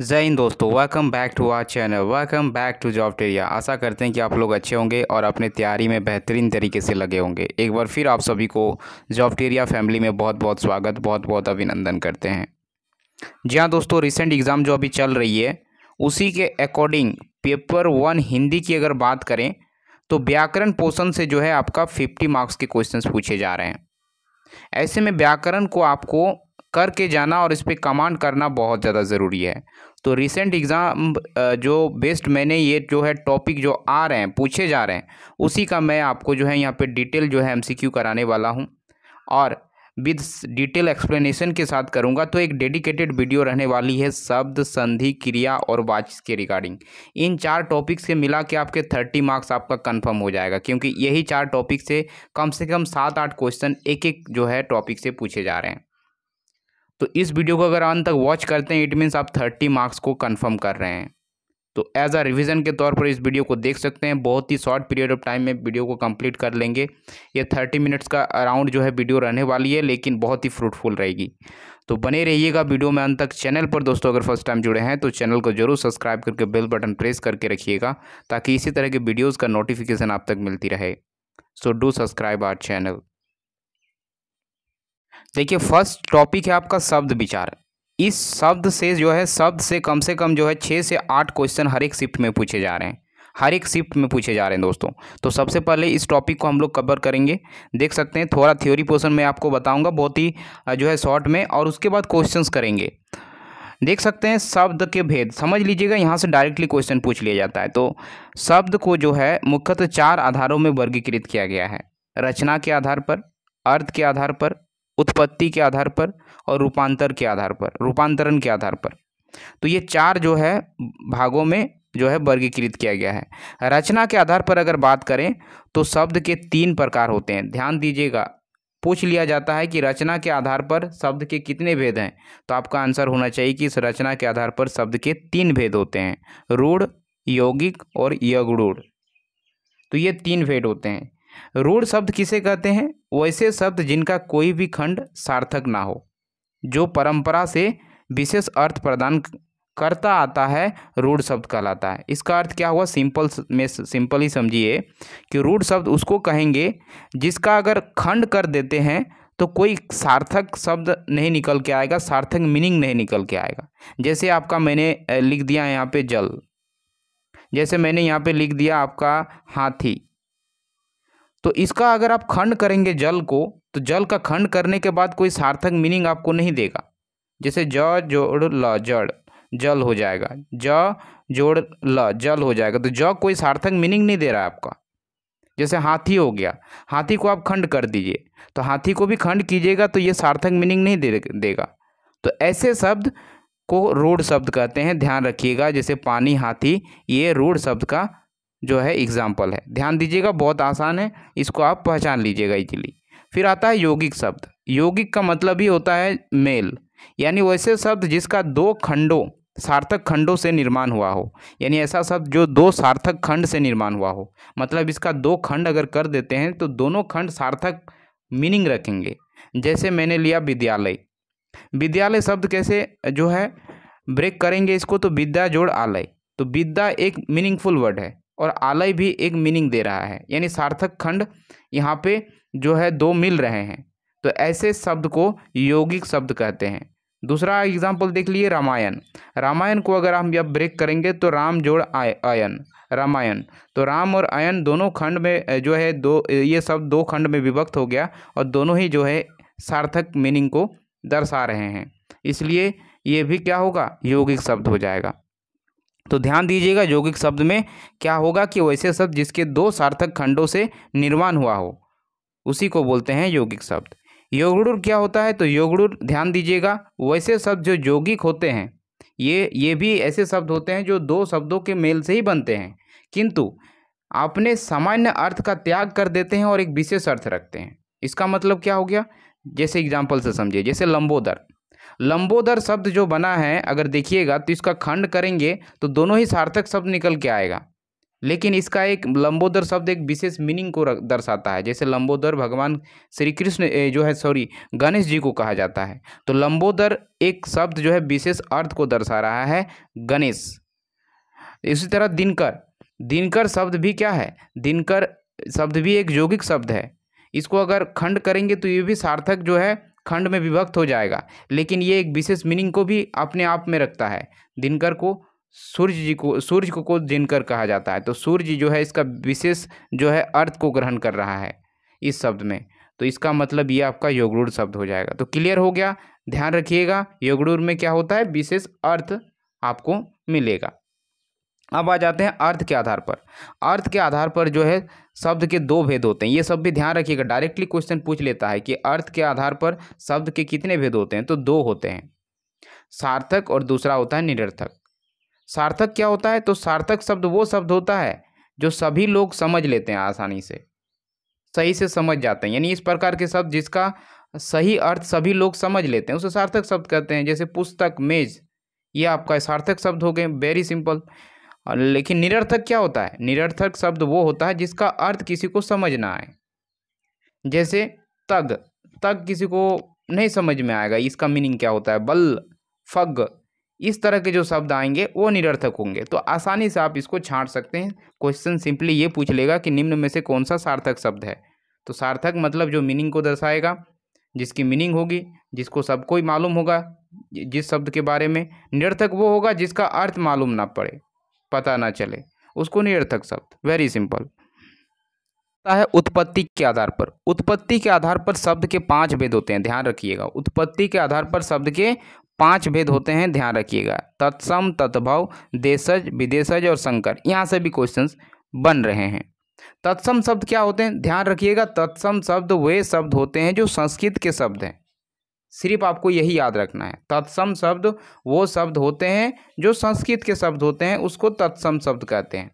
जय हिंद दोस्तों welcome back to our channel welcome back to job टेरिया आशा करते हैं कि आप लोग अच्छे होंगे और अपने तैयारी में बेहतरीन तरीके से लगे होंगे एक बार फिर आप सभी को जॉब टेरिया फैमिली में बहुत बहुत स्वागत बहुत बहुत अभिनंदन करते हैं जी हाँ दोस्तों रिसेंट एग्ज़ाम जो अभी चल रही है उसी के अकॉर्डिंग पेपर वन हिंदी की अगर बात करें तो व्याकरण पोषण से जो है आपका फिफ्टी मार्क्स के क्वेश्चन पूछे जा रहे हैं ऐसे में व्याकरण को आपको करके जाना और इस पर कमांड करना बहुत ज़्यादा ज़रूरी है तो रिसेंट एग्ज़ाम जो बेस्ट मैंने ये जो है टॉपिक जो आ रहे हैं पूछे जा रहे हैं उसी का मैं आपको जो है यहाँ पे डिटेल जो है एमसीक्यू कराने वाला हूँ और विद डिटेल एक्सप्लेनेशन के साथ करूँगा तो एक डेडिकेटेड वीडियो रहने वाली है शब्द संधि क्रिया और वाच के रिगार्डिंग इन चार टॉपिक से मिला के आपके थर्टी मार्क्स आपका कन्फर्म हो जाएगा क्योंकि यही चार टॉपिक से कम से कम सात आठ क्वेश्चन एक एक जो है टॉपिक से पूछे जा रहे हैं तो इस वीडियो को अगर अंत तक वॉच करते हैं इट मीन्स आप थर्टी मार्क्स को कन्फर्म कर रहे हैं तो एज आ रिविज़न के तौर पर इस वीडियो को देख सकते हैं बहुत ही शॉर्ट पीरियड ऑफ टाइम में वीडियो को कंप्लीट कर लेंगे ये थर्टी मिनट्स का अराउंड जो है वीडियो रहने वाली है लेकिन बहुत ही फ्रूटफुल रहेगी तो बने रहिएगा वीडियो में अंत तक चैनल पर दोस्तों अगर फर्स्ट टाइम जुड़े हैं तो चैनल को जरूर सब्सक्राइब करके बेल बटन प्रेस करके रखिएगा ताकि इसी तरह के वीडियोज़ का नोटिफिकेशन आप तक मिलती रहे so do subscribe our channel देखिए फर्स्ट टॉपिक है आपका शब्द विचार इस शब्द से जो है शब्द से कम से कम जो है छः से आठ क्वेश्चन हर एक शिफ्ट में पूछे जा रहे हैं हर एक शिफ्ट में पूछे जा रहे हैं दोस्तों तो सबसे पहले इस टॉपिक को हम लोग कवर करेंगे देख सकते हैं थोड़ा थ्योरी पोर्सन मैं आपको बताऊंगा बहुत ही जो है शॉर्ट में और उसके बाद क्वेश्चंस करेंगे देख सकते हैं शब्द के भेद समझ लीजिएगा यहाँ से डायरेक्टली क्वेश्चन पूछ लिया जाता है तो शब्द को जो है मुख्यतः चार आधारों में वर्गीकृत किया गया है रचना के आधार पर अर्थ के आधार पर उत्पत्ति के आधार पर और रूपांतर के आधार पर रूपांतरण के आधार पर तो ये चार जो है भागों में जो है वर्गीकृत किया गया है रचना के आधार पर अगर बात करें तो शब्द के तीन प्रकार होते हैं ध्यान दीजिएगा पूछ लिया जाता है कि रचना के आधार पर शब्द के कितने भेद हैं तो आपका आंसर होना चाहिए कि इस रचना के आधार पर शब्द के तीन भेद होते हैं रूढ़ यौगिक और यगरूढ़ तो ये तीन भेद होते हैं रूढ़ शब्द किसे कहते हैं वैसे शब्द जिनका कोई भी खंड सार्थक ना हो जो परंपरा से विशेष अर्थ प्रदान करता आता है रूढ़ शब्द कहलाता है इसका अर्थ क्या हुआ सिंपल में सिंपल ही समझिए कि रूढ़ शब्द उसको कहेंगे जिसका अगर खंड कर देते हैं तो कोई सार्थक शब्द नहीं निकल के आएगा सार्थक मीनिंग नहीं निकल के आएगा जैसे आपका मैंने लिख दिया यहाँ पे जल जैसे मैंने यहाँ पे लिख दिया आपका हाथी तो इसका अगर आप खंड करेंगे जल को तो जल का खंड करने के बाद कोई सार्थक मीनिंग आपको नहीं देगा जैसे ज जोड़ ल जड़ जल हो जाएगा ज जोड़ ल जल हो जाएगा तो ज कोई सार्थक मीनिंग नहीं दे रहा है आपका जैसे हाथी हो गया हाथी को आप खंड कर दीजिए तो हाथी को भी खंड कीजिएगा तो ये सार्थक मीनिंग नहीं दे देगा तो ऐसे शब्द को रूढ़ शब्द कहते हैं ध्यान रखिएगा जैसे पानी हाथी ये रूढ़ शब्द का जो है एग्जाम्पल है ध्यान दीजिएगा बहुत आसान है इसको आप पहचान लीजिएगा इजिली फिर आता है यौगिक शब्द यौगिक का मतलब ही होता है मेल यानी वैसे शब्द जिसका दो खंडों सार्थक खंडों से निर्माण हुआ हो यानी ऐसा शब्द जो दो सार्थक खंड से निर्माण हुआ हो मतलब इसका दो खंड अगर कर देते हैं तो दोनों खंड सार्थक मीनिंग रखेंगे जैसे मैंने लिया विद्यालय विद्यालय शब्द कैसे जो है ब्रेक करेंगे इसको तो विद्या जोड़ आलय तो विद्या एक मीनिंगफुल वर्ड है और आलय भी एक मीनिंग दे रहा है यानी सार्थक खंड यहाँ पे जो है दो मिल रहे हैं तो ऐसे शब्द को यौगिक शब्द कहते हैं दूसरा एग्जाम्पल देख लिए रामायण रामायण को अगर हम जब ब्रेक करेंगे तो राम जोड़ आय आयन रामायण तो राम और आयन दोनों खंड में जो है दो ये शब्द दो खंड में विभक्त हो गया और दोनों ही जो है सार्थक मीनिंग को दर्शा रहे हैं इसलिए ये भी क्या होगा यौगिक शब्द हो जाएगा तो ध्यान दीजिएगा यौगिक शब्द में क्या होगा कि वैसे शब्द जिसके दो सार्थक खंडों से निर्माण हुआ हो उसी को बोलते हैं यौगिक शब्द योगड़ुर क्या होता है तो योगड़ुर ध्यान दीजिएगा वैसे शब्द जो यौगिक होते हैं ये ये भी ऐसे शब्द होते हैं जो दो शब्दों के मेल से ही बनते हैं किंतु अपने सामान्य अर्थ का त्याग कर देते हैं और एक विशेष अर्थ रखते हैं इसका मतलब क्या हो गया जैसे एग्जाम्पल से समझिए जैसे लंबोदर लंबोदर शब्द जो बना है अगर देखिएगा तो इसका खंड करेंगे तो दोनों ही सार्थक शब्द निकल के आएगा लेकिन इसका एक लंबोदर शब्द एक विशेष मीनिंग को दर्शाता है जैसे लंबोदर भगवान श्री कृष्ण जो है सॉरी गणेश जी को कहा जाता है तो लंबोदर एक शब्द जो है विशेष अर्थ को दर्शा रहा है गणेश इसी तरह दिनकर दिनकर शब्द भी क्या है दिनकर शब्द भी एक यौगिक शब्द है इसको अगर खंड करेंगे तो ये भी सार्थक जो है खंड में विभक्त हो जाएगा लेकिन ये एक विशेष मीनिंग को भी अपने आप में रखता है दिनकर को सूर्य जी को सूर्य को, को दिनकर कहा जाता है तो सूर्य जो है इसका विशेष जो है अर्थ को ग्रहण कर रहा है इस शब्द में तो इसका मतलब ये आपका योगरूढ़ शब्द हो जाएगा तो क्लियर हो गया ध्यान रखिएगा योगरूढ़ में क्या होता है विशेष अर्थ आपको मिलेगा अब आ जाते हैं अर्थ के आधार पर अर्थ के आधार पर जो है शब्द के दो भेद होते हैं ये सब भी ध्यान रखिएगा डायरेक्टली क्वेश्चन पूछ लेता है कि अर्थ के आधार पर शब्द के कितने भेद होते हैं तो दो होते हैं सार्थक और दूसरा होता है निरर्थक सार्थक क्या होता है तो सार्थक शब्द वो शब्द होता है जो सभी लोग समझ लेते हैं आसानी से सही से समझ जाते हैं यानी इस प्रकार के शब्द जिसका सही अर्थ सभी लोग समझ लेते हैं उसे सार्थक शब्द कहते हैं जैसे पुस्तक मेज ये आपका सार्थक शब्द हो गए वेरी सिंपल लेकिन निरर्थक क्या होता है निरर्थक शब्द वो होता है जिसका अर्थ किसी को समझ ना आए जैसे तग तग किसी को नहीं समझ में आएगा इसका मीनिंग क्या होता है बल फग इस तरह के जो शब्द आएंगे वो निरर्थक होंगे तो आसानी से आप इसको छांट सकते हैं क्वेश्चन सिंपली ये पूछ लेगा कि निम्न में से कौन सा सार्थक शब्द है तो सार्थक मतलब जो मीनिंग को दर्शाएगा जिसकी मीनिंग होगी जिसको सबको ही मालूम होगा जिस शब्द के बारे में निरर्थक वो होगा जिसका अर्थ मालूम ना पड़े पता ना चले उसको निरर्थक शब्द वेरी सिंपल होता है उत्पत्ति के आधार पर उत्पत्ति के आधार पर शब्द के पांच भेद होते हैं ध्यान रखिएगा उत्पत्ति के आधार पर शब्द के पांच भेद होते हैं ध्यान रखिएगा तत्सम तत्भव देशज विदेशज और संकर यहाँ से भी क्वेश्चंस बन रहे हैं तत्सम शब्द क्या होते हैं ध्यान रखिएगा तत्सम शब्द वे शब्द होते हैं जो संस्कृत के शब्द हैं सिर्फ आपको यही याद रखना है तत्सम शब्द वो शब्द होते हैं जो संस्कृत के शब्द होते हैं उसको तत्सम शब्द कहते हैं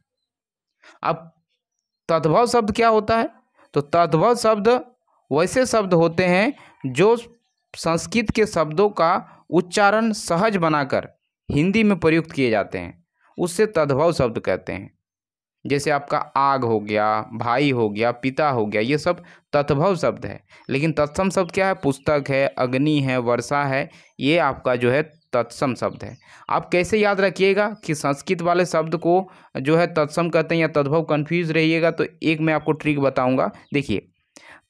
अब तद्भव शब्द क्या होता है तो तद्भव शब्द वैसे शब्द होते हैं जो संस्कृत के शब्दों का उच्चारण सहज बनाकर हिंदी में प्रयुक्त किए जाते हैं उससे तद्भव शब्द कहते हैं जैसे आपका आग हो गया भाई हो गया पिता हो गया ये सब तत्भव शब्द है लेकिन तत्सम शब्द क्या है पुस्तक है अग्नि है वर्षा है ये आपका जो है तत्सम शब्द है आप कैसे याद रखिएगा कि संस्कृत वाले शब्द को जो है तत्सम कहते हैं या तद्भव कन्फ्यूज रहिएगा तो एक मैं आपको ट्रिक बताऊँगा देखिए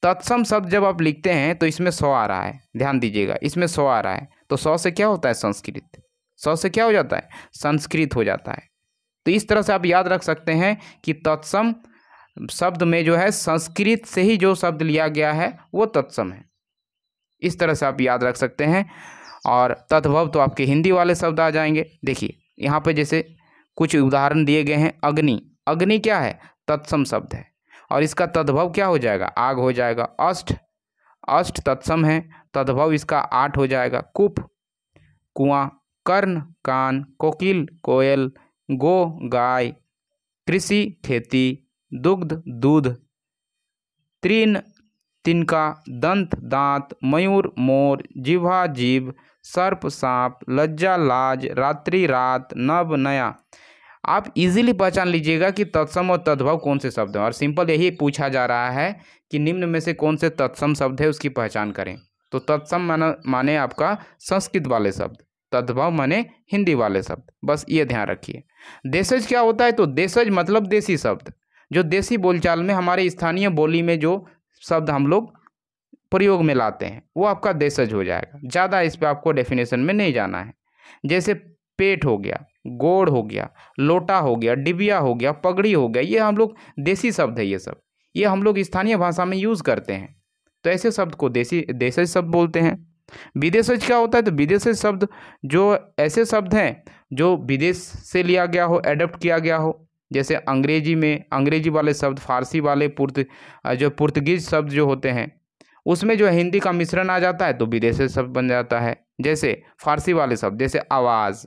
तत्सम शब्द जब आप लिखते हैं तो इसमें सौ आ रहा है ध्यान दीजिएगा इसमें सौ आ रहा है तो सौ से क्या होता है संस्कृत सौ से क्या हो जाता है संस्कृत हो जाता है तो इस तरह से आप याद रख सकते हैं कि तत्सम शब्द में जो है संस्कृत से ही जो शब्द लिया गया है वो तत्सम है इस तरह से आप याद रख सकते हैं और तद्भव तो आपके हिंदी वाले शब्द आ जाएंगे देखिए यहाँ पर जैसे कुछ उदाहरण दिए गए हैं अग्नि अग्नि क्या है तत्सम शब्द है और इसका तद्भव क्या हो जाएगा आग हो जाएगा अष्ट अष्ट तत्सम है तद्भव इसका आठ हो जाएगा कुप कुआं कर्ण कान कोकिल कोयल गो गाय कृषि खेती दुग्ध दूध तृण तिनका दंत दांत मयूर मोर जिह्वा जीव सर्प सांप लज्जा लाज रात्रि रात नव नया आप इजीली पहचान लीजिएगा कि तत्सम और तद्भव कौन से शब्द हैं और सिंपल यही पूछा जा रहा है कि निम्न में से कौन से तत्सम शब्द है उसकी पहचान करें तो तत्सम माना माने आपका संस्कृत वाले शब्द तद्भव माने हिंदी वाले शब्द बस ये ध्यान रखिए देशज क्या होता है तो देशज मतलब देसी शब्द जो देसी बोलचाल में हमारे स्थानीय बोली में जो शब्द हम लोग प्रयोग में लाते हैं वो आपका देशज हो जाएगा ज़्यादा इस पर आपको डेफिनेशन में नहीं जाना है जैसे पेट हो गया गोड़ हो गया लोटा हो गया डिबिया हो गया पगड़ी हो गया ये हम लोग देसी शब्द है ये सब ये हम लोग स्थानीय भाषा में यूज़ करते हैं तो ऐसे शब्द को देसी देशज शब्द बोलते हैं विदेशज क्या होता है तो विदेशज शब्द जो ऐसे शब्द हैं जो विदेश से लिया गया हो एडप्ट किया गया हो जैसे अंग्रेजी में अंग्रेजी वाले शब्द फारसी वाले पुर्त जो पुर्तगीज शब्द जो होते हैं उसमें जो हिंदी का मिश्रण आ जाता है तो विदेशी शब्द बन जाता है जैसे फारसी वाले शब्द जैसे आवाज़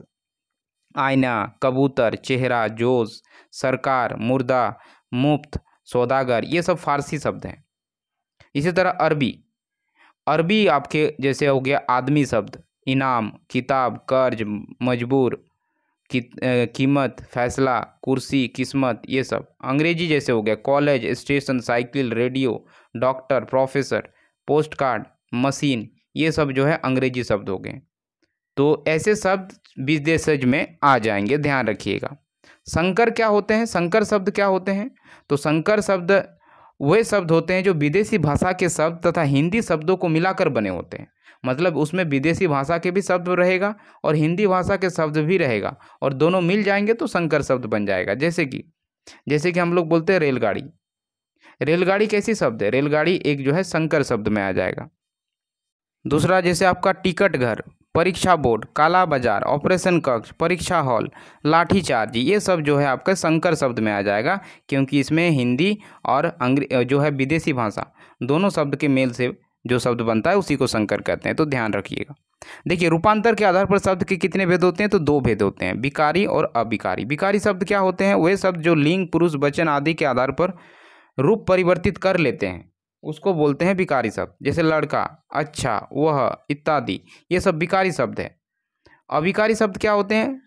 आईना कबूतर चेहरा जोश सरकार मुर्दा मुफ्त सौदागर ये सब फारसी शब्द हैं इसी तरह अरबी अरबी आपके जैसे हो गया आदमी शब्द इनाम किताब कर्ज मजबूर कि, कीमत फैसला कुर्सी किस्मत ये सब अंग्रेजी जैसे हो गया college station cycle radio doctor professor post card machine ये सब जो है अंग्रेजी शब्द हो गए तो ऐसे शब्द विदेशज में आ जाएंगे ध्यान रखिएगा संकर क्या होते हैं संकर शब्द क्या होते हैं तो संकर शब्द वे शब्द होते हैं जो विदेशी भाषा के शब्द तथा हिंदी शब्दों को मिलाकर बने होते हैं मतलब उसमें विदेशी भाषा के भी शब्द रहेगा और हिंदी भाषा के शब्द भी रहेगा और दोनों मिल जाएंगे तो संकर शब्द बन जाएगा जैसे कि जैसे कि हम लोग बोलते हैं रेलगाड़ी रेलगाड़ी कैसी शब्द है रेलगाड़ी एक जो है संकर शब्द में आ जाएगा दूसरा जैसे आपका टिकट घर परीक्षा बोर्ड काला बाजार ऑपरेशन कक्ष परीक्षा हॉल लाठीचार्ज ये सब जो है आपका संकर शब्द में आ जाएगा क्योंकि इसमें हिंदी और अंग्रे जो है विदेशी भाषा दोनों शब्द के मेल से जो शब्द बनता है उसी को संकर कहते हैं तो ध्यान रखिएगा देखिए रूपांतर के आधार पर शब्द के कितने भेद होते हैं तो दो भेद होते हैं विकारी और अविकारी विकारी शब्द क्या होते हैं वह शब्द जो लिंग पुरुष वचन आदि के आधार पर रूप परिवर्तित कर लेते हैं उसको बोलते हैं विकारी शब्द जैसे लड़का अच्छा वह इत्यादि ये सब विकारी शब्द है अविकारी शब्द क्या होते हैं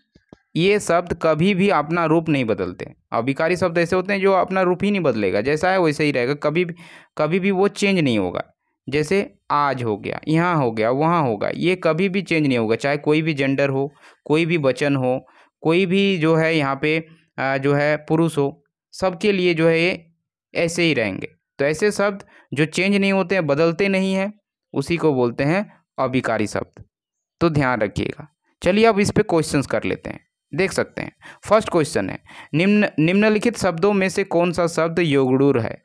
ये शब्द कभी भी अपना रूप नहीं बदलते अविकारी शब्द ऐसे होते हैं जो अपना रूप ही नहीं बदलेगा जैसा है वैसे ही रहेगा कभी भी कभी भी वो चेंज नहीं होगा जैसे आज हो गया यहाँ हो गया वहाँ होगा ये कभी भी चेंज नहीं होगा चाहे कोई भी जेंडर हो कोई भी वचन हो कोई भी जो है यहाँ पे जो है पुरुष हो सबके लिए जो है ये ऐसे ही रहेंगे तो ऐसे शब्द जो चेंज नहीं होते हैं बदलते नहीं हैं उसी को बोलते हैं अविकारी शब्द तो ध्यान रखिएगा चलिए अब इस पर क्वेश्चन कर लेते हैं देख सकते हैं फर्स्ट क्वेश्चन है निम्न निम्नलिखित शब्दों में से कौन सा शब्द योगडूर है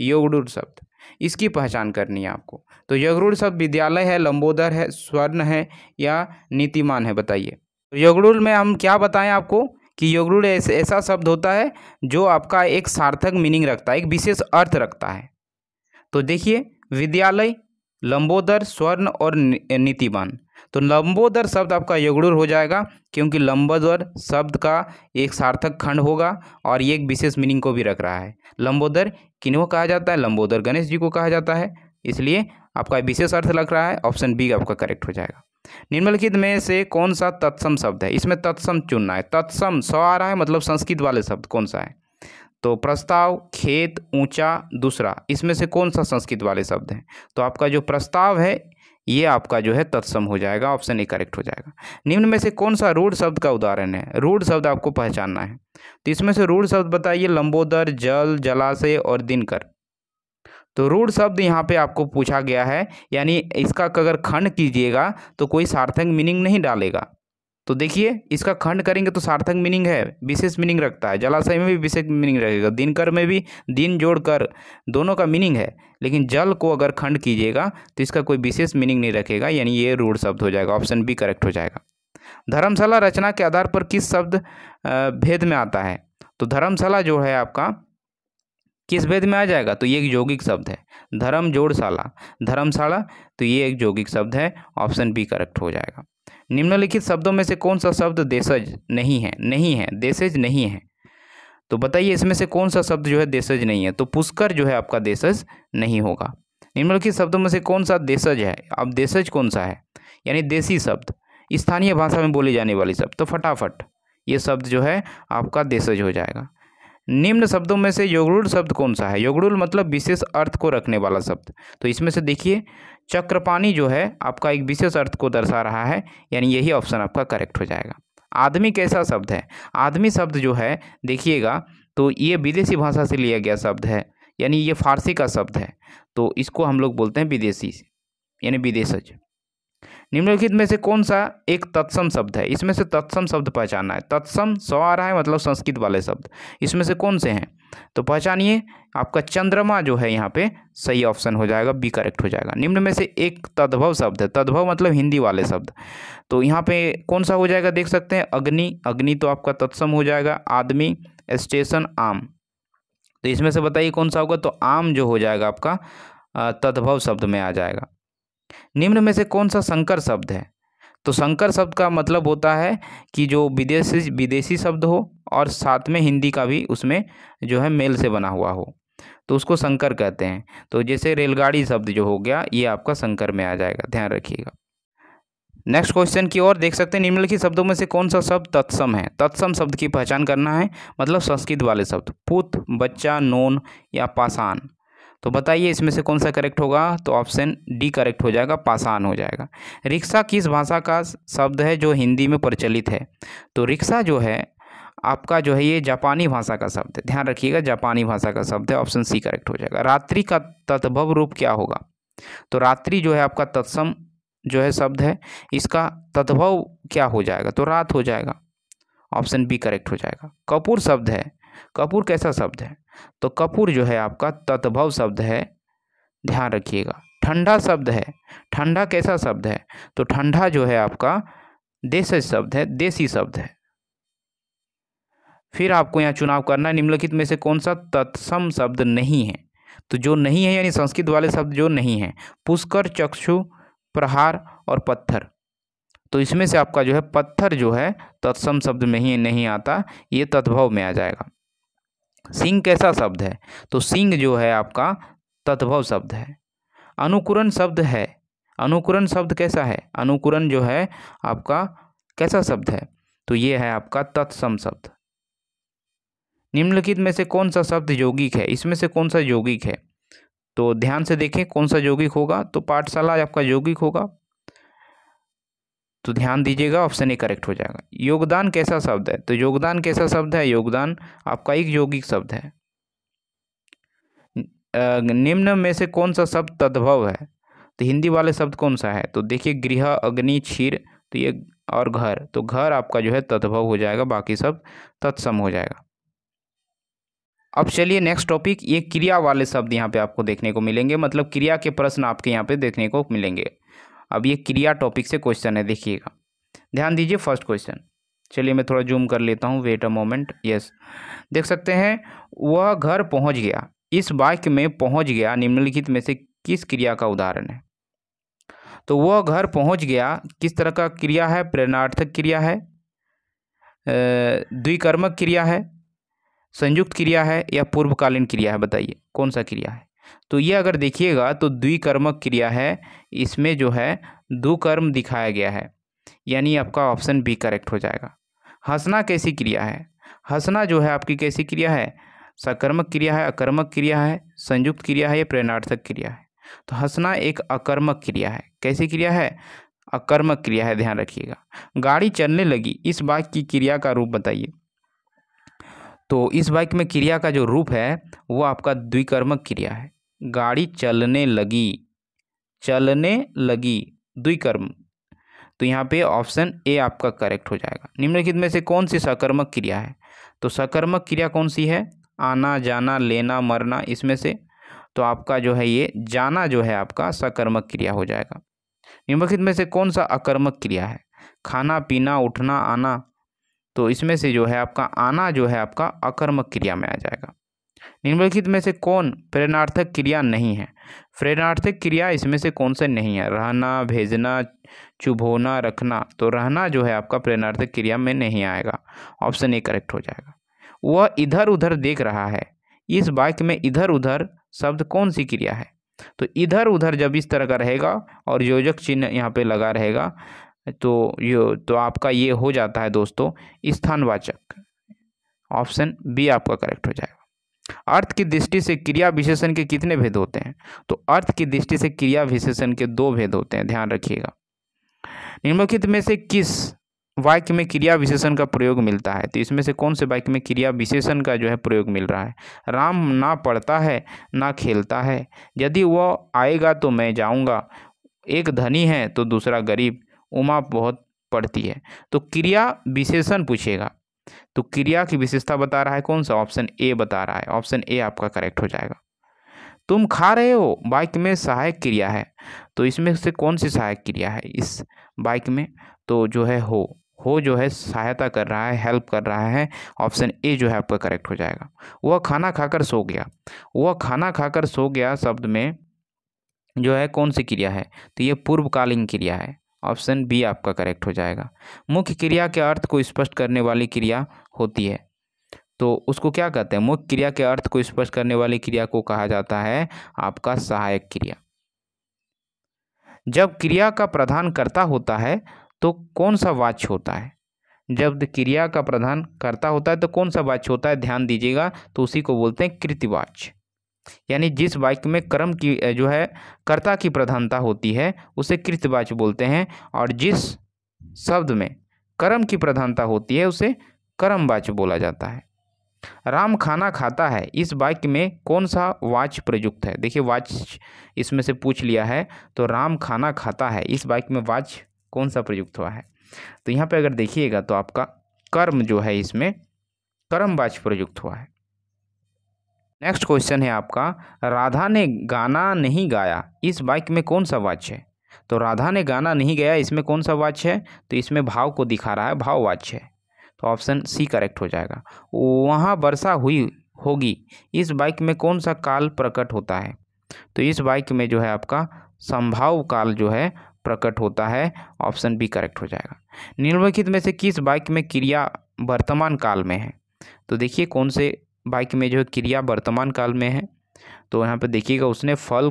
योगडूर शब्द इसकी पहचान करनी है आपको तो यगड़ूर शब्द विद्यालय है लंबोदर है स्वर्ण है या नीतिमान है बताइए तो में हम क्या बताएं आपको कि योगरूढ़ ऐसा शब्द होता है जो आपका एक सार्थक मीनिंग रखता है एक विशेष अर्थ रखता है तो देखिए विद्यालय लंबोदर स्वर्ण और नीतिवान तो लंबोदर शब्द आपका योगरूर हो जाएगा क्योंकि लंबोदर शब्द का एक सार्थक खंड होगा और ये एक विशेष मीनिंग को भी रख रहा है लंबोदर किन्हों कहा जाता है लंबोदर गणेश जी को कहा जाता है इसलिए आपका विशेष अर्थ लग रहा है ऑप्शन बी आपका करेक्ट हो जाएगा निम्नलिखित में से कौन सा तत्सम शब्द है इसमें तत्सम चुनना है तत्सम स आ रहा है मतलब संस्कृत वाले शब्द कौन सा है तो प्रस्ताव खेत ऊंचा दूसरा इसमें से कौन सा संस्कृत वाले शब्द हैं तो आपका जो प्रस्ताव है ये आपका जो है तत्सम हो जाएगा ऑप्शन ए करेक्ट हो जाएगा निम्न में से कौन सा रूढ़ शब्द का उदाहरण है रूढ़ शब्द आपको पहचानना है तो इसमें से रूढ़ शब्द बताइए लंबोदर जल जलाशय और दिनकर तो रूढ़ शब्द यहाँ पे आपको पूछा गया है यानी इसका अगर खंड कीजिएगा तो कोई सार्थक मीनिंग नहीं डालेगा तो देखिए इसका खंड करेंगे तो सार्थक मीनिंग है विशेष मीनिंग रखता है जलाशय में भी विशेष मीनिंग रहेगा दिनकर में भी दिन जोड़कर दोनों का मीनिंग है लेकिन जल को अगर खंड कीजिएगा तो इसका कोई विशेष मीनिंग नहीं रखेगा यानी ये रूढ़ शब्द हो जाएगा ऑप्शन बी करेक्ट हो जाएगा धर्मशाला रचना के आधार पर किस शब्द भेद में आता है तो धर्मशाला जो है आपका किस वेद में आ जाएगा तो ये एक यौगिक शब्द है धर्म जोड़शाला धर्मशाला तो ये एक यौगिक शब्द है ऑप्शन बी करेक्ट हो जाएगा निम्नलिखित शब्दों में से कौन सा शब्द देशज नहीं है नहीं है देशज नहीं है तो बताइए इसमें से कौन सा शब्द जो है देशज नहीं है तो पुष्कर जो है आपका देशज नहीं होगा निम्नलिखित शब्दों में से कौन सा देशज है अब देशज कौन सा है यानी देसी शब्द स्थानीय भाषा में बोले जाने वाली शब्द तो फटाफट ये शब्द जो है आपका देशज हो जाएगा निम्न शब्दों में से योगरुल शब्द कौन सा है योगरुल मतलब विशेष अर्थ को रखने वाला शब्द तो इसमें से देखिए चक्रपाणी जो है आपका एक विशेष अर्थ को दर्शा रहा है यानी यही ऑप्शन आपका करेक्ट हो जाएगा आदमी कैसा शब्द है आदमी शब्द जो है देखिएगा तो ये विदेशी भाषा से लिया गया शब्द है यानी ये फारसी का शब्द है तो इसको हम लोग बोलते हैं विदेशी यानी विदेशज निम्नलिखित में से कौन सा एक तत्सम शब्द है इसमें से तत्सम शब्द पहचानना है तत्सम सौ आ रहा है मतलब संस्कृत वाले शब्द इसमें से कौन से हैं तो पहचानिए आपका चंद्रमा जो है यहाँ पे सही ऑप्शन हो जाएगा बी करेक्ट हो जाएगा निम्न में से एक तद्भव शब्द है तद्भव मतलब हिंदी वाले शब्द तो यहाँ पे कौन सा हो जाएगा देख सकते हैं अग्नि अग्नि तो आपका तत्सम हो जाएगा आदमी स्टेशन आम तो इसमें से बताइए कौन सा होगा तो आम जो हो जाएगा आपका तद्भव शब्द में आ जाएगा निम्न में से कौन सा संकर शब्द है तो संकर शब्द का मतलब होता है कि जो विदेशी विदेशी शब्द हो और साथ में हिंदी का भी उसमें जो है मेल से बना हुआ हो तो उसको संकर कहते हैं तो जैसे रेलगाड़ी शब्द जो हो गया ये आपका संकर में आ जाएगा ध्यान रखिएगा नेक्स्ट क्वेश्चन की ओर देख सकते हैं निम्नलिखित शब्दों में से कौन सा शब्द तत्सम है तत्सम शब्द की पहचान करना है मतलब संस्कृत वाले शब्द पुत बच्चा नोन या पाषाण तो बताइए इसमें से कौन सा करेक्ट होगा तो ऑप्शन डी करेक्ट हो जाएगा पासान हो जाएगा रिक्शा किस भाषा का शब्द है जो हिंदी में प्रचलित है तो रिक्शा जो है आपका जो है ये जापानी भाषा का शब्द है ध्यान रखिएगा जापानी भाषा का शब्द है ऑप्शन सी करेक्ट हो जाएगा रात्रि का तत्भव रूप क्या होगा तो रात्रि जो है आपका तत्सम जो है शब्द है इसका तद्भव क्या हो जाएगा तो रात हो जाएगा ऑप्शन बी करेक्ट हो जाएगा कपूर शब्द है कपूर कैसा शब्द है तो कपूर जो है आपका तत्भव शब्द है ध्यान रखिएगा ठंडा शब्द है ठंडा कैसा शब्द है तो ठंडा जो है आपका देश शब्द है देसी शब्द है फिर आपको यहाँ चुनाव करना है निम्नलिखित में से कौन सा तत्सम शब्द नहीं है तो जो नहीं है यानी संस्कृत वाले शब्द जो नहीं है पुष्कर चक्षु प्रहार और पत्थर तो इसमें से आपका जो है पत्थर जो है तत्सम शब्द में ही नहीं आता ये तद्भव में आ जाएगा सिंह कैसा शब्द है तो सिंह जो है आपका तद्भव शब्द है अनुकूरण शब्द है अनुकूरण शब्द कैसा है अनुकूरण जो है आपका कैसा शब्द है तो ये है आपका तत्सम शब्द निम्नलिखित में से कौन सा शब्द यौगिक है इसमें से कौन सा यौगिक है तो ध्यान से देखें कौन सा यौगिक होगा तो पाठशाला आपका यौगिक होगा तो ध्यान दीजिएगा ऑप्शन ए करेक्ट हो जाएगा योगदान कैसा शब्द है तो योगदान कैसा शब्द है योगदान आपका एक यौगिक शब्द है निम्न में से कौन सा शब्द तद्भव है तो हिंदी वाले शब्द कौन सा है तो देखिए गृह अग्नि क्षीर तो ये और घर तो घर आपका जो है तद्भव हो जाएगा बाकी सब तत्सम हो जाएगा अब चलिए नेक्स्ट टॉपिक ये क्रिया वाले शब्द यहाँ पे आपको देखने को मिलेंगे मतलब क्रिया के प्रश्न आपके यहाँ पे देखने को मिलेंगे अब ये क्रिया टॉपिक से क्वेश्चन है देखिएगा ध्यान दीजिए फर्स्ट क्वेश्चन चलिए मैं थोड़ा जूम कर लेता हूँ वेट अ मोमेंट यस देख सकते हैं वह घर पहुँच गया इस वाक्य में पहुँच गया निम्नलिखित में से किस क्रिया का उदाहरण है तो वह घर पहुँच गया किस तरह का क्रिया है प्रेरणार्थक क्रिया है द्विकर्मक क्रिया है संयुक्त क्रिया है या पूर्वकालीन क्रिया है बताइए कौन सा क्रिया है तो ये अगर देखिएगा तो द्विकर्मक क्रिया है इसमें जो है दुकर्म दिखाया गया है यानी आपका ऑप्शन बी करेक्ट हो जाएगा हंसना कैसी क्रिया है हंसना जो है आपकी कैसी क्रिया है सकर्मक क्रिया है अकर्मक क्रिया है संयुक्त क्रिया है या प्रेरणार्थक क्रिया है तो हंसना एक अकर्मक क्रिया है कैसी क्रिया है अकर्मक क्रिया है ध्यान रखिएगा गाड़ी चलने लगी इस वाक्य की क्रिया का रूप बताइए तो इस वाक्य में क्रिया का जो रूप है वो आपका द्विकर्मक क्रिया है गाड़ी चलने लगी चलने लगी द्विकर्म तो यहाँ पे ऑप्शन ए आपका करेक्ट हो जाएगा निम्नलिखित में से कौन सी सकर्मक क्रिया है तो सकर्मक क्रिया कौन सी है आना जाना लेना मरना इसमें से तो आपका जो है ये जाना जो है आपका सकर्मक क्रिया हो जाएगा निम्नलिखित में से कौन सा अकर्मक क्रिया है खाना पीना उठना आना तो इसमें से जो है आपका आना जो है आपका अकर्मक क्रिया में आ जाएगा निम्नलिखित में से कौन प्रेरणार्थक क्रिया नहीं है प्रेरणार्थक क्रिया इसमें से कौन से नहीं है रहना भेजना चुभोना रखना तो रहना जो है आपका प्रेरणार्थक क्रिया में नहीं आएगा ऑप्शन ए करेक्ट हो जाएगा वह इधर उधर देख रहा है इस वाक्य में इधर उधर शब्द कौन सी क्रिया है तो इधर उधर जब इस तरह का रहेगा और योजक चिन्ह यहाँ पे लगा रहेगा तो यो तो आपका ये हो जाता है दोस्तों स्थानवाचक ऑप्शन बी आपका करेक्ट हो जाएगा अर्थ की दृष्टि से क्रिया विशेषण के कितने भेद होते हैं तो अर्थ की दृष्टि से क्रिया विशेषण के दो भेद होते हैं ध्यान रखिएगा निम्नलिखित में से किस वाक्य में क्रिया विशेषण का प्रयोग मिलता है तो इसमें से कौन से वाक्य में क्रिया विशेषण का जो है प्रयोग मिल रहा है राम ना पढ़ता है ना खेलता है यदि वह आएगा तो मैं जाऊँगा एक धनी है तो दूसरा गरीब उमा बहुत पढ़ती है तो क्रिया विशेषण पूछेगा तो क्रिया की विशेषता बता रहा है कौन सा ऑप्शन ए बता रहा है ऑप्शन ए आपका करेक्ट हो जाएगा तुम खा रहे हो बाइक में सहायक क्रिया है तो इसमें से कौन सी सहायक क्रिया है इस बाइक में तो जो है हो हो जो है सहायता कर रहा है हेल्प कर रहा है ऑप्शन ए जो है आपका करेक्ट हो जाएगा वह खाना खाकर सो गया वह खाना खाकर सो गया शब्द में जो है कौन सी क्रिया है तो ये पूर्वकालीन क्रिया है ऑप्शन बी आपका करेक्ट हो जाएगा मुख्य क्रिया के अर्थ को स्पष्ट करने वाली क्रिया होती है तो उसको क्या कहते हैं मुख्य क्रिया के अर्थ को स्पष्ट करने वाली क्रिया को कहा जाता है आपका सहायक क्रिया जब क्रिया का प्रधान करता होता है तो कौन सा वाच्य होता है जब क्रिया का प्रधान करता होता है तो कौन सा वाच्य होता है ध्यान दीजिएगा तो उसी को बोलते हैं कृतिवाच्य यानी जिस वाक्य में कर्म की जो है कर्ता की प्रधानता होती है उसे कृतवाच्य बोलते हैं और जिस शब्द में कर्म की प्रधानता होती है उसे कर्मवाच बोला जाता है राम खाना खाता है इस वाक्य में कौन सा वाच प्रयुक्त है देखिए वाच इसमें से पूछ लिया है तो राम खाना खाता है इस वाक्य में वाच कौन सा प्रयुक्त हुआ है तो यहाँ पे अगर देखिएगा तो आपका कर्म जो है इसमें कर्मवाच प्रयुक्त हुआ है नेक्स्ट क्वेश्चन है आपका राधा ने गाना नहीं गाया इस बाइक में कौन सा वाच्य है तो राधा ने गाना नहीं गाया इसमें कौन सा वाच्य है तो इसमें भाव को दिखा रहा है भाव वाच्य है तो ऑप्शन सी करेक्ट हो जाएगा वहाँ वर्षा हुई होगी इस बाइक में कौन सा काल प्रकट होता है तो इस बाइक में जो है आपका संभाव काल जो है प्रकट होता है ऑप्शन बी करेक्ट हो जाएगा निम्नलिखित में से किस बाइक में क्रिया वर्तमान काल में है तो देखिए कौन से बाइक में जो है क्रिया वर्तमान काल में है तो यहाँ पे देखिएगा उसने फल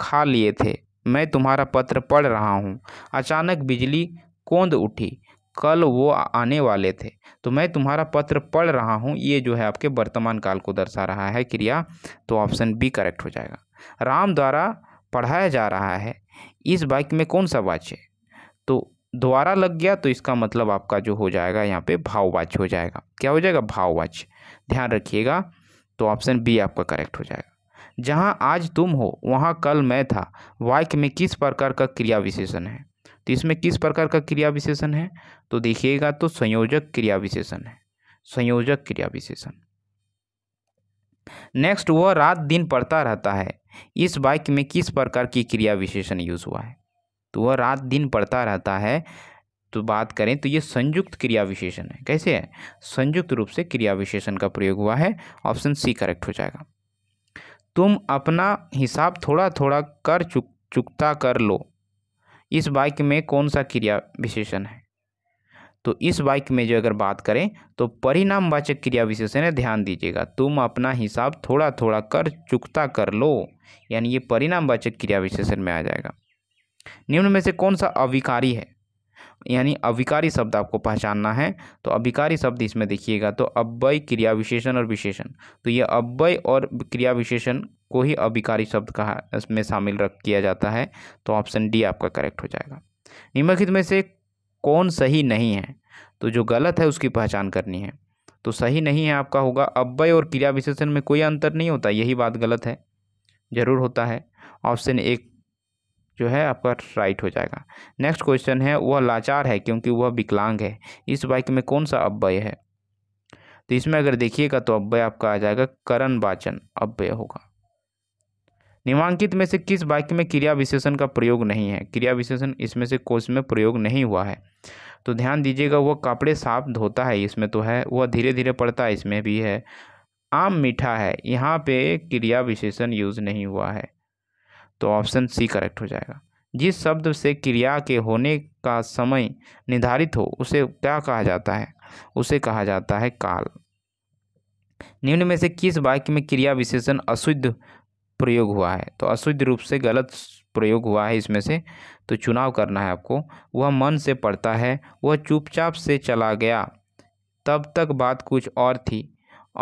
खा लिए थे मैं तुम्हारा पत्र पढ़ रहा हूँ अचानक बिजली कोंद उठी कल वो आने वाले थे तो मैं तुम्हारा पत्र पढ़ रहा हूँ ये जो है आपके वर्तमान काल को दर्शा रहा है क्रिया तो ऑप्शन बी करेक्ट हो जाएगा राम द्वारा पढ़ाया जा रहा है इस बाइक में कौन सा वाच्य तो द्वारा लग गया तो इसका मतलब आपका जो हो जाएगा यहाँ पे भाववाच हो जाएगा क्या हो जाएगा भाववाच ध्यान रखिएगा तो ऑप्शन बी आपका करेक्ट हो जाएगा जहाँ आज तुम हो वहाँ कल मैं था वाक्य में किस प्रकार का क्रिया विशेषण है तो इसमें किस प्रकार का क्रिया विशेषण है तो देखिएगा तो संयोजक क्रिया विशेषण है संयोजक क्रिया विशेषण नेक्स्ट वह रात दिन पढ़ता रहता है इस वाक्य में किस प्रकार की क्रिया विशेषण यूज हुआ है तो वह रात दिन पढ़ता रहता है तो बात करें तो ये संयुक्त क्रिया विशेषण है कैसे है संयुक्त रूप से क्रिया विशेषण का प्रयोग हुआ है ऑप्शन सी करेक्ट हो जाएगा तुम अपना हिसाब थोड़ा थोड़ा कर चुक चुकता कर लो इस बाइक में कौन सा क्रिया विशेषण है तो इस बाइक में जो अगर बात करें तो परिणामवाचक क्रिया विशेषण है ध्यान दीजिएगा तुम अपना हिसाब थोड़ा थोड़ा कर चुकता कर लो यानी ये परिणामवाचक क्रिया विशेषण में आ जाएगा निम्न में से कौन सा अविकारी है यानी अविकारी शब्द आपको पहचानना है तो अविकारी शब्द इसमें देखिएगा तो अव्यय क्रिया विशेषण और विशेषण तो ये अव्यय और क्रिया विशेषण को ही अविकारी शब्द कहा इसमें शामिल रख किया जाता है तो ऑप्शन डी आपका करेक्ट हो जाएगा निम्नलिखित में से कौन सही नहीं है तो जो गलत है उसकी पहचान करनी है तो सही नहीं है आपका होगा अव्यय और क्रिया विशेषण में कोई अंतर नहीं होता यही बात गलत है ज़रूर होता है ऑप्शन एक जो है आपका राइट हो जाएगा नेक्स्ट क्वेश्चन है वह लाचार है क्योंकि वह विकलांग है इस बाइक में कौन सा अव्यय है तो इसमें अगर देखिएगा तो अव्यय आपका आ जाएगा करण वाचन अव्यय होगा निमांकित में से किस बाइक में क्रिया विशेषण का प्रयोग नहीं है क्रिया विशेषण इसमें से कोश में प्रयोग नहीं हुआ है तो ध्यान दीजिएगा वह कपड़े साफ धोता है इसमें तो है वह धीरे धीरे पड़ता है इसमें भी है आम मीठा है यहाँ पे क्रिया विशेषण यूज नहीं हुआ है तो ऑप्शन सी करेक्ट हो जाएगा जिस शब्द से क्रिया के होने का समय निर्धारित हो उसे क्या कहा जाता है उसे कहा जाता है काल निम्न में से किस वाक्य में क्रिया विशेषण अशुद्ध प्रयोग हुआ है तो अशुद्ध रूप से गलत प्रयोग हुआ है इसमें से तो चुनाव करना है आपको वह मन से पढ़ता है वह चुपचाप से चला गया तब तक बात कुछ और थी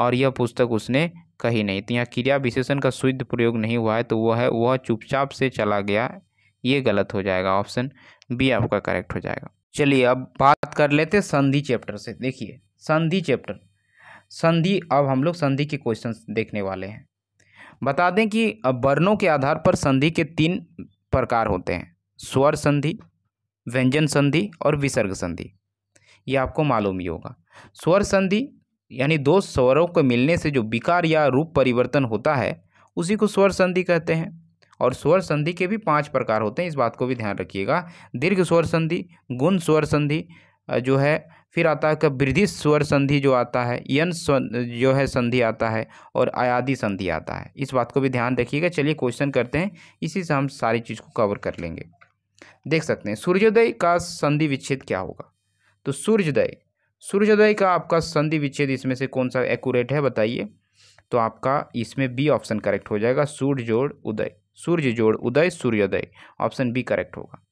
और यह पुस्तक उसने कहीं नहीं तो यहाँ क्रिया विशेषण का शुद्ध प्रयोग नहीं हुआ है तो वह है वह चुपचाप से चला गया ये गलत हो जाएगा ऑप्शन बी आपका करेक्ट हो जाएगा चलिए अब बात कर लेते संधि चैप्टर से देखिए संधि चैप्टर संधि अब हम लोग संधि के क्वेश्चन देखने वाले हैं बता दें कि वर्णों के आधार पर संधि के तीन प्रकार होते हैं स्वर संधि व्यंजन संधि और विसर्ग संधि ये आपको मालूम ही होगा स्वर संधि यानी दो स्वरों के मिलने से जो विकार या रूप परिवर्तन होता है उसी को स्वर संधि कहते हैं और स्वर संधि के भी पांच प्रकार होते हैं इस बात को भी ध्यान रखिएगा दीर्घ स्वर संधि गुण स्वर संधि जो है फिर आता है वृद्धि स्वर संधि जो आता है यन जो है संधि आता है और आयादि संधि आता है इस बात को भी ध्यान रखिएगा चलिए क्वेश्चन करते हैं इसी से हम सारी चीज़ को कवर कर लेंगे देख सकते हैं सूर्योदय का संधि विच्छेद क्या होगा तो सूर्योदय सूर्योदय का आपका संधि विच्छेद इसमें से कौन सा एक्यूरेट है बताइए तो आपका इसमें बी ऑप्शन करेक्ट हो जाएगा सूर्य जोड़ उदय सूर्य जोड़ उदय सूर्योदय ऑप्शन बी करेक्ट होगा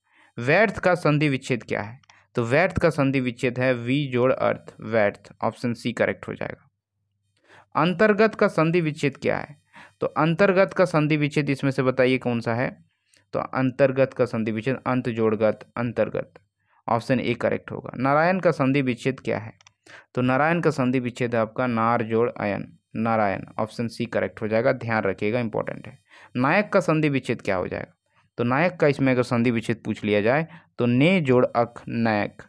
व्यर्थ का संधि विच्छेद क्या है तो व्यर्थ का संधि विच्छेद है वी जोड़ अर्थ व्यर्थ ऑप्शन सी करेक्ट हो जाएगा अंतर्गत का संधि विच्छेद क्या है तो अंतर्गत का संधि विच्छेद इसमें से बताइए कौन सा है तो अंतर्गत का संधि विच्छेद अंत जोड़गत अंतर्गत ऑप्शन ए करेक्ट होगा नारायण का संधि विच्छेद क्या है तो नारायण का संधि विच्छेद आपका नार जोड़ अयन नारायण ऑप्शन सी करेक्ट हो जाएगा ध्यान रखिएगा इंपॉर्टेंट है नायक का संधि विच्छेद क्या हो जाएगा तो नायक का इसमें अगर संधि विच्छेद पूछ लिया जाए तो ने जोड़ अख नायक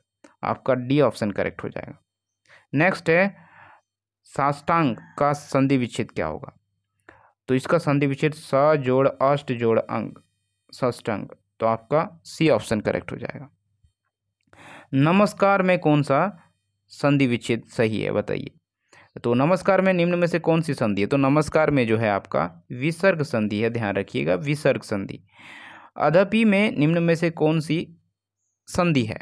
आपका डी ऑप्शन करेक्ट हो जाएगा नेक्स्ट है साष्टांग का संधि विच्छेद क्या होगा तो इसका संधि विच्छेद स जोड़ अष्ट जोड़ अंग सष्टांग तो आपका सी ऑप्शन करेक्ट हो जाएगा नमस्कार में कौन सा संधि विच्छेद सही है बताइए तो नमस्कार में निम्न में से कौन सी संधि है तो नमस्कार में जो है आपका विसर्ग संधि है ध्यान रखिएगा विसर्ग संधि अधपि में निम्न में से कौन सी संधि है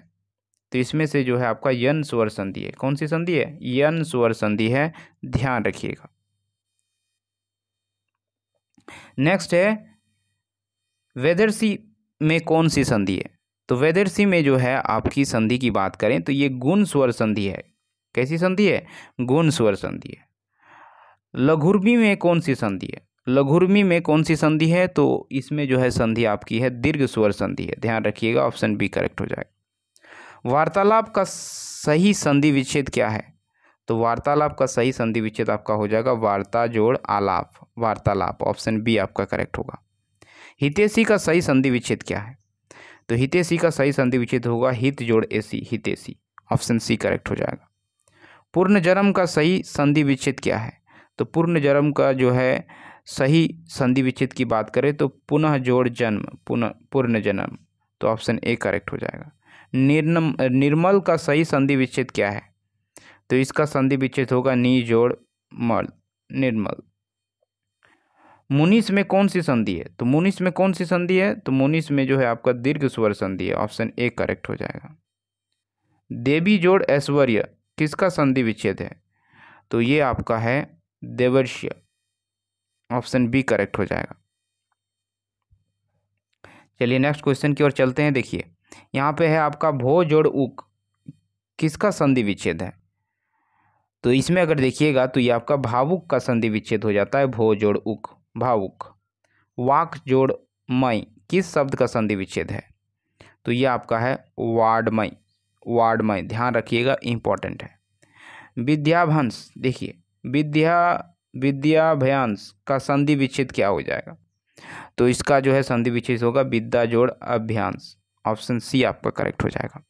तो इसमें से जो है आपका यन स्वर संधि है कौन सी संधि है यन स्वर संधि है ध्यान रखिएगा नेक्स्ट है वेदरसी में कौन सी संधि है तो वेदर में जो है आपकी संधि की बात करें तो ये गुण स्वर संधि है कैसी संधि है गुण स्वर संधि है लघुर्मी में कौन सी संधि है लघुर्मी में कौन सी संधि है तो इसमें जो है संधि आपकी है दीर्घ स्वर संधि है ध्यान रखिएगा ऑप्शन बी करेक्ट हो जाएगा वार्तालाप का सही संधि विच्छेद क्या है तो वार्तालाप का सही संधि विच्छेद आपका हो जाएगा वार्ता जोड़ आलाप वार्तालाप ऑप्शन बी आपका करेक्ट होगा हितेशी का सही संधि विच्छेद क्या है तो हितेशी का सही संधि विचित होगा हित जोड़ एसी हितेशी ऑप्शन सी करेक्ट हो जाएगा पूर्ण जन्म का सही संधि विच्छेद क्या है तो पूर्ण जन्म का जो है सही संधि विच्छेद की बात करें तो पुनः जोड़ जन्म पुनः पूर्ण जन्म तो ऑप्शन ए करेक्ट हो जाएगा निर्नम निर्मल का सही संधि विच्छेद क्या है तो इसका संधि विच्छेद होगा नी जोड़ मल निर्मल मुनिस में कौन सी संधि है तो मुनिस में कौन सी संधि है तो मुनिस में जो है आपका दीर्घ स्वर संधि है ऑप्शन ए करेक्ट हो जाएगा देवी जोड़ ऐश्वर्य किसका संधि विच्छेद है तो ये आपका है देवर्ष्य ऑप्शन बी करेक्ट हो जाएगा चलिए नेक्स्ट क्वेश्चन की ओर चलते हैं देखिए यहाँ पे है आपका भो जोड़ उक किसका संधि विच्छेद है तो इसमें अगर देखिएगा तो ये आपका भावुक का संधि विच्छेद हो जाता है भो जोड़ उक भावुक जोड़ मय किस शब्द का संधि विच्छेद है तो ये आपका है वार्डमय वार्डमय ध्यान रखिएगा इंपॉर्टेंट है विद्याभंस देखिए विद्या विद्याभ्यांश का संधि विच्छेद क्या हो जाएगा तो इसका जो है संधि विच्छेद होगा विद्या जोड़ अभ्यांश ऑप्शन सी आपका करेक्ट हो जाएगा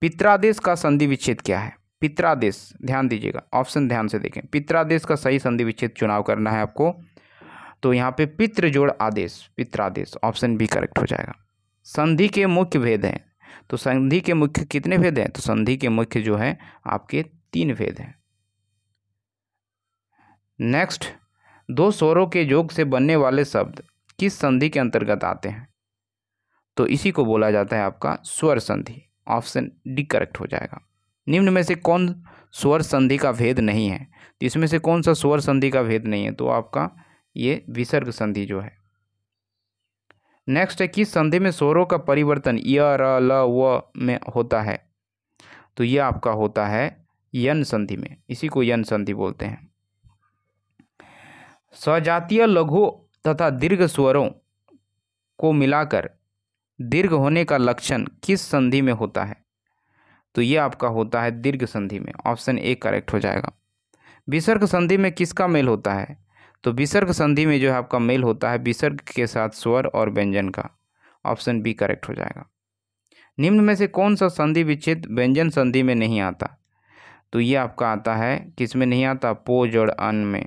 पित्रादेश का संधि विच्छेद क्या है पित्रादेश ध्यान दीजिएगा ऑप्शन ध्यान से देखें पित्रादेश का सही संधि विच्छेद चुनाव करना है आपको तो यहाँ पे पित्र जोड़ आदेश पित्रादेश ऑप्शन बी करेक्ट हो जाएगा संधि के मुख्य भेद हैं तो संधि के मुख्य कितने भेद हैं तो संधि के मुख्य जो है आपके तीन भेद हैं नेक्स्ट दो स्वरों के योग से बनने वाले शब्द किस संधि के अंतर्गत आते हैं तो इसी को बोला जाता है आपका स्वर संधि ऑप्शन डी करेक्ट हो जाएगा निम्न में से कौन स्वर संधि का भेद नहीं है तो इसमें से कौन सा स्वर संधि का भेद नहीं है तो आपका ये विसर्ग संधि जो है नेक्स्ट है किस संधि में स्वरों का परिवर्तन य र ल व में होता है तो ये आपका होता है यन संधि में इसी को यन संधि बोलते हैं सजातीय लघु तथा दीर्घ स्वरों को मिलाकर दीर्घ होने का लक्षण किस संधि में होता है तो ये आपका होता है दीर्घ संधि में ऑप्शन ए करेक्ट हो जाएगा विसर्ग संधि में किसका मेल होता है तो विसर्ग संधि में जो है आपका मेल होता है विसर्ग के साथ स्वर और व्यंजन का ऑप्शन बी करेक्ट हो जाएगा निम्न में से कौन सा संधि विच्छेद व्यंजन संधि में नहीं आता तो ये आपका आता है किस में नहीं आता पो जड़ अन में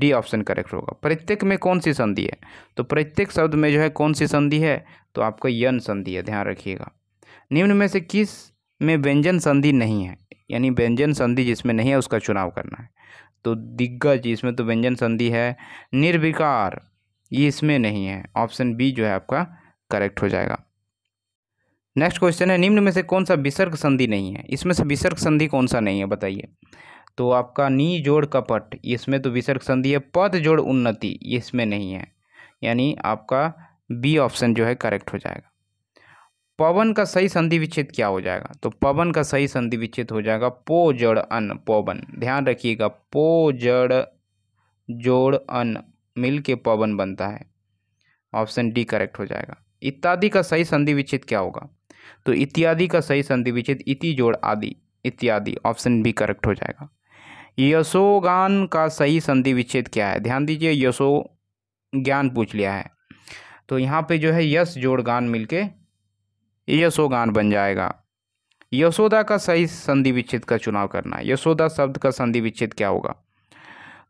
डी ऑप्शन करेक्ट होगा प्रत्येक में कौन सी संधि है तो प्रत्येक शब्द में जो है कौन सी संधि है तो आपका यन संधि है ध्यान रखिएगा निम्न में से किस में व्यंजन संधि नहीं है यानी व्यंजन संधि जिसमें नहीं है उसका चुनाव करना है तो दिग्गज इसमें तो व्यंजन संधि है निर्विकार ये इसमें नहीं है ऑप्शन बी जो है आपका करेक्ट हो जाएगा नेक्स्ट क्वेश्चन है निम्न में से कौन सा विसर्ग संधि नहीं है इसमें से विसर्ग संधि कौन सा नहीं है बताइए तो आपका नी जोड़ कपट इसमें तो विसर्ग संधि है पद जोड़ उन्नति इसमें नहीं है यानी आपका बी ऑप्शन जो है करेक्ट हो जाएगा पवन का सही संधि विच्छेद क्या हो जाएगा तो पवन का सही संधि विच्छेद हो जाएगा पो जड़ अन पवन ध्यान रखिएगा पो जड़ जोड़ अन मिल के पवन बनता है ऑप्शन डी करेक्ट हो जाएगा इत्यादि का सही संधि विच्छेद क्या होगा तो इत्यादि का सही संधि विच्छेद इति जोड़ आदि इत्यादि ऑप्शन बी करेक्ट हो जाएगा यशोगान का सही संधि विच्छेद क्या है ध्यान दीजिए यशो ज्ञान पूछ लिया है तो यहाँ पे जो है यश जोड़गान यशो यशोगान बन जाएगा यशोदा का सही संधि विच्छेद का चुनाव करना है यशोदा शब्द का संधि विच्छेद क्या होगा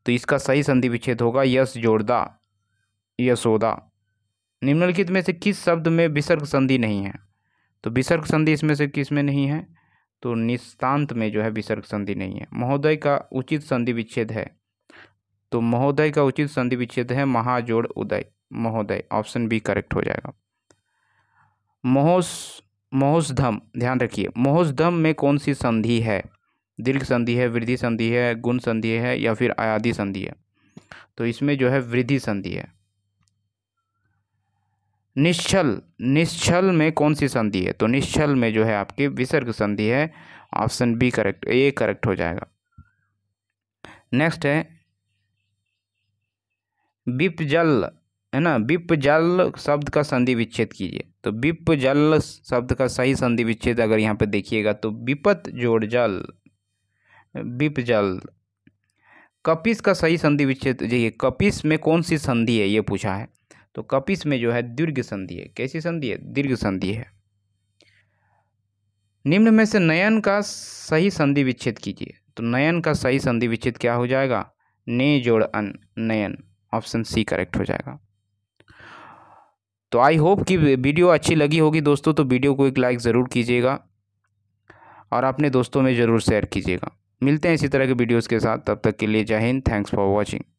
तो इसका सही संधि विच्छेद होगा यश जोड़दा यशोदा निम्नलिखित में से किस शब्द में विसर्ग संधि नहीं है तो विसर्ग संधि इसमें से किस में नहीं है तो निस्तांत में जो है विसर्ग संधि नहीं है महोदय का उचित संधि विच्छेद है तो महोदय का उचित संधि विच्छेद है महाजोड़ उदय महोदय ऑप्शन बी करेक्ट हो जाएगा मोहस मोहसधम ध्यान रखिए मोहसधम में कौन सी संधि है दीर्घ संधि है वृद्धि संधि है गुण संधि है या फिर आयादी संधि है तो इसमें जो है वृद्धि संधि है निश्चल निश्चल में कौन सी संधि है तो निश्चल में जो है आपकी विसर्ग संधि है option B correct A correct हो जाएगा नेक्स्ट है बिपजल है ना विप जल शब्द का संधि विच्छेद कीजिए तो विप जल शब्द का सही संधि विच्छेद अगर यहाँ पे देखिएगा तो विपत जोड़ जल विप जल कपिस का सही संधि विच्छेद देखिए कपिस में कौन सी संधि है ये पूछा है तो कपिस में जो है दीर्घ संधि है कैसी संधि है दीर्घ संधि है निम्न में से नयन का सही संधि विच्छेद कीजिए तो नयन का सही संधि विच्छेद क्या हो जाएगा ने जोड़ अन नयन ऑप्शन सी करेक्ट हो जाएगा तो आई होप कि वीडियो अच्छी लगी होगी दोस्तों तो वीडियो को एक लाइक ज़रूर कीजिएगा और अपने दोस्तों में ज़रूर शेयर कीजिएगा मिलते हैं इसी तरह के वीडियोज़ के साथ तब तक के लिए जय हिंद थैंक्स फॉर वॉचिंग